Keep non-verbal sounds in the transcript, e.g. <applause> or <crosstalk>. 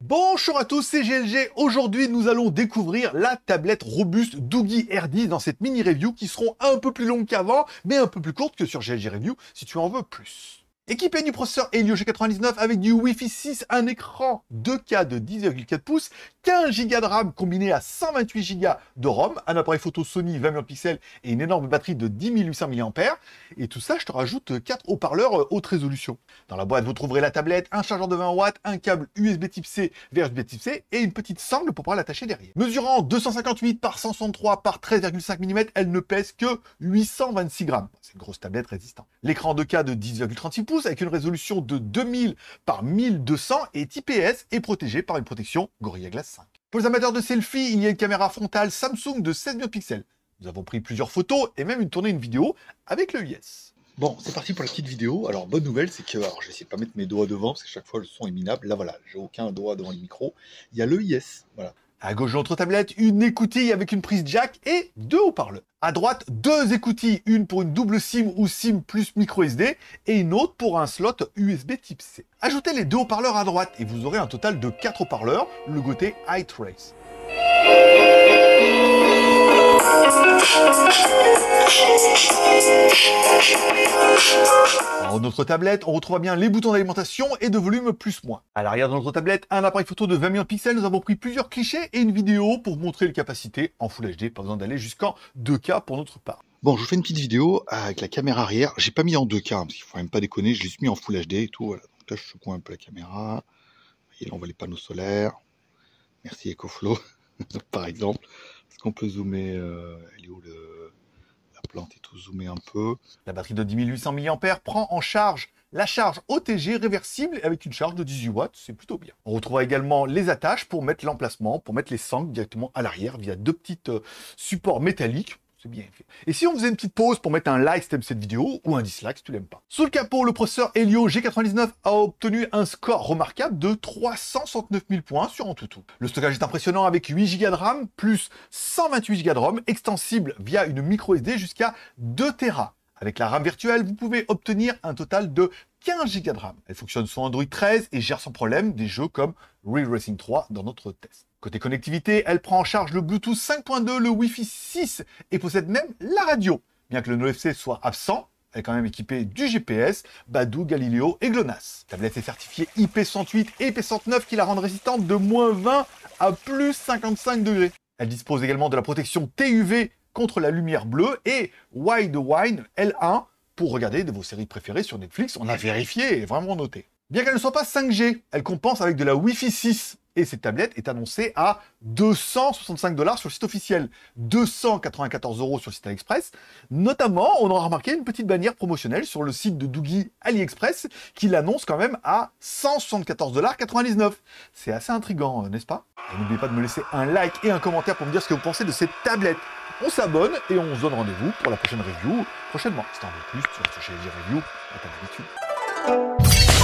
Bonjour à tous, c'est GLG. Aujourd'hui, nous allons découvrir la tablette robuste Doogie r dans cette mini review qui seront un peu plus longues qu'avant, mais un peu plus courtes que sur GLG Review si tu en veux plus. Équipé du processeur Helio G99 avec du Wi-Fi 6, un écran 2K de 10,4 pouces, 15 Go de RAM combiné à 128 Go de ROM, un appareil photo Sony 20 millions et une énorme batterie de 10 800 mAh. Et tout ça, je te rajoute 4 haut-parleurs euh, haute résolution. Dans la boîte, vous trouverez la tablette, un chargeur de 20 watts, un câble USB type C vers USB type C et une petite sangle pour pouvoir l'attacher derrière. Mesurant 258 par 163 par 13,5 mm, elle ne pèse que 826 grammes. C'est une grosse tablette résistante. L'écran de cas de 10,36 pouces avec une résolution de 2000 par 1200 et IPS est protégé par une protection Gorilla Glass 5. Pour les amateurs de selfie, il y a une caméra frontale Samsung de 16 millions de pixels. Nous avons pris plusieurs photos et même une tournée une vidéo avec le IS. Bon, c'est parti pour la petite vidéo. Alors, bonne nouvelle, c'est que, alors, j'essaie de pas mettre mes doigts devant, parce que chaque fois, le son est minable. Là, voilà, j'ai aucun doigt devant les micro. Il y a Yes, voilà. À gauche entre tablettes, tablette, une écoutille avec une prise jack et deux haut-parleurs. À droite, deux écoutilles, une pour une double SIM ou SIM plus micro SD et une autre pour un slot USB type C. Ajoutez les deux haut-parleurs à droite et vous aurez un total de quatre haut-parleurs, le côté iTrace. Dans notre tablette, on retrouve bien les boutons d'alimentation et de volume plus-moins. À l'arrière de notre tablette, un appareil photo de 20 millions de pixels, nous avons pris plusieurs clichés et une vidéo pour montrer les capacités en Full HD, pas besoin d'aller jusqu'en 2K pour notre part. Bon, je vous fais une petite vidéo avec la caméra arrière. J'ai pas mis en 2K, hein, parce qu'il faut même pas déconner, je l'ai mis en Full HD et tout. Voilà. Donc là, je secoue un peu la caméra. Vous voyez, là, on voit les panneaux solaires. Merci EcoFlow, <laughs> par exemple. Est-ce qu'on peut zoomer euh, Elle est où la plante est? tout Zoomer un peu. La batterie de 10800 mAh prend en charge la charge OTG réversible avec une charge de 18 watts, c'est plutôt bien. On retrouvera également les attaches pour mettre l'emplacement, pour mettre les sangles directement à l'arrière via deux petits euh, supports métalliques et si on faisait une petite pause pour mettre un like si t'aimes cette vidéo ou un dislike si tu l'aimes pas. Sous le capot, le processeur Helio G99 a obtenu un score remarquable de 369 000 points sur AnTuTu. Le stockage est impressionnant avec 8 Go de RAM plus 128 Go de ROM extensible via une micro SD jusqu'à 2 Tera. Avec la RAM virtuelle, vous pouvez obtenir un total de 15 Go de RAM. Elle fonctionne sur Android 13 et gère sans problème des jeux comme Real Racing 3 dans notre test. Côté connectivité, elle prend en charge le Bluetooth 5.2, le Wi-Fi 6 et possède même la radio. Bien que le NFC soit absent, elle est quand même équipée du GPS, Badou, Galileo et GLONASS. La tablette est certifiée IP68 et IP69 qui la rendent résistante de moins 20 à plus 55 degrés. Elle dispose également de la protection TUV contre la lumière bleue et Wide Wine L1 pour regarder de vos séries préférées sur Netflix. On a vérifié et vraiment noté. Bien qu'elle ne soit pas 5G, elle compense avec de la Wi-Fi 6 et cette tablette est annoncée à 265 dollars sur le site officiel, 294 euros sur le site AliExpress. Notamment, on aura remarqué une petite bannière promotionnelle sur le site de Doogie AliExpress qui l'annonce quand même à 174,99$. C'est assez intrigant, euh, n'est-ce pas N'oubliez pas de me laisser un like et un commentaire pour me dire ce que vous pensez de cette tablette. On s'abonne et on se donne rendez-vous pour la prochaine review prochainement. C'est un peu plus sur ce chez review, comme d'habitude.